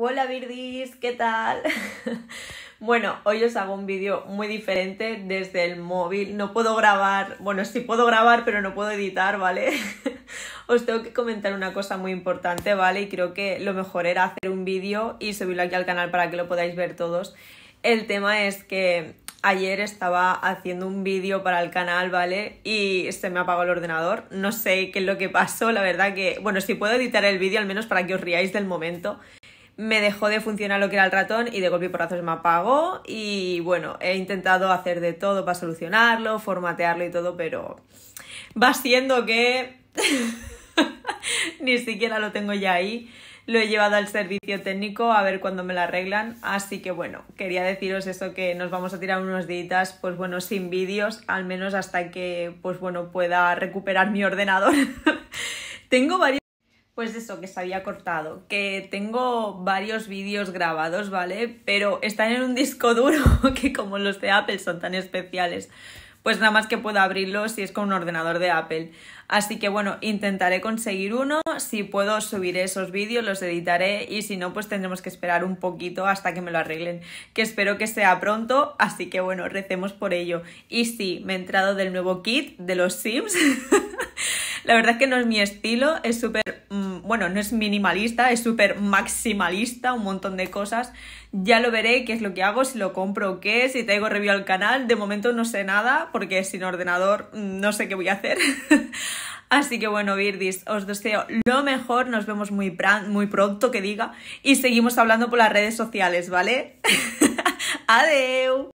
Hola virdis ¿qué tal? bueno, hoy os hago un vídeo muy diferente desde el móvil. No puedo grabar, bueno, sí puedo grabar, pero no puedo editar, ¿vale? os tengo que comentar una cosa muy importante, ¿vale? Y creo que lo mejor era hacer un vídeo y subirlo aquí al canal para que lo podáis ver todos. El tema es que ayer estaba haciendo un vídeo para el canal, ¿vale? Y se me apagó el ordenador. No sé qué es lo que pasó, la verdad que... Bueno, si puedo editar el vídeo, al menos para que os riáis del momento me dejó de funcionar lo que era el ratón y de golpe y porrazos me apagó y bueno, he intentado hacer de todo para solucionarlo, formatearlo y todo, pero va siendo que ni siquiera lo tengo ya ahí. Lo he llevado al servicio técnico a ver cuándo me lo arreglan. Así que bueno, quería deciros eso que nos vamos a tirar unos días, pues bueno, sin vídeos, al menos hasta que pues bueno pueda recuperar mi ordenador. tengo varios pues eso, que se había cortado, que tengo varios vídeos grabados, ¿vale? Pero están en un disco duro que como los de Apple son tan especiales, pues nada más que puedo abrirlo si es con un ordenador de Apple. Así que bueno, intentaré conseguir uno, si puedo subir esos vídeos, los editaré y si no, pues tendremos que esperar un poquito hasta que me lo arreglen, que espero que sea pronto, así que bueno, recemos por ello. Y sí, me he entrado del nuevo kit de los Sims, la verdad es que no es mi estilo, es súper bueno, no es minimalista, es súper maximalista, un montón de cosas. Ya lo veré qué es lo que hago, si lo compro o qué, si traigo review al canal. De momento no sé nada, porque sin ordenador no sé qué voy a hacer. Así que bueno, Virdis, os deseo lo mejor, nos vemos muy, muy pronto, que diga, y seguimos hablando por las redes sociales, ¿vale? Adeu.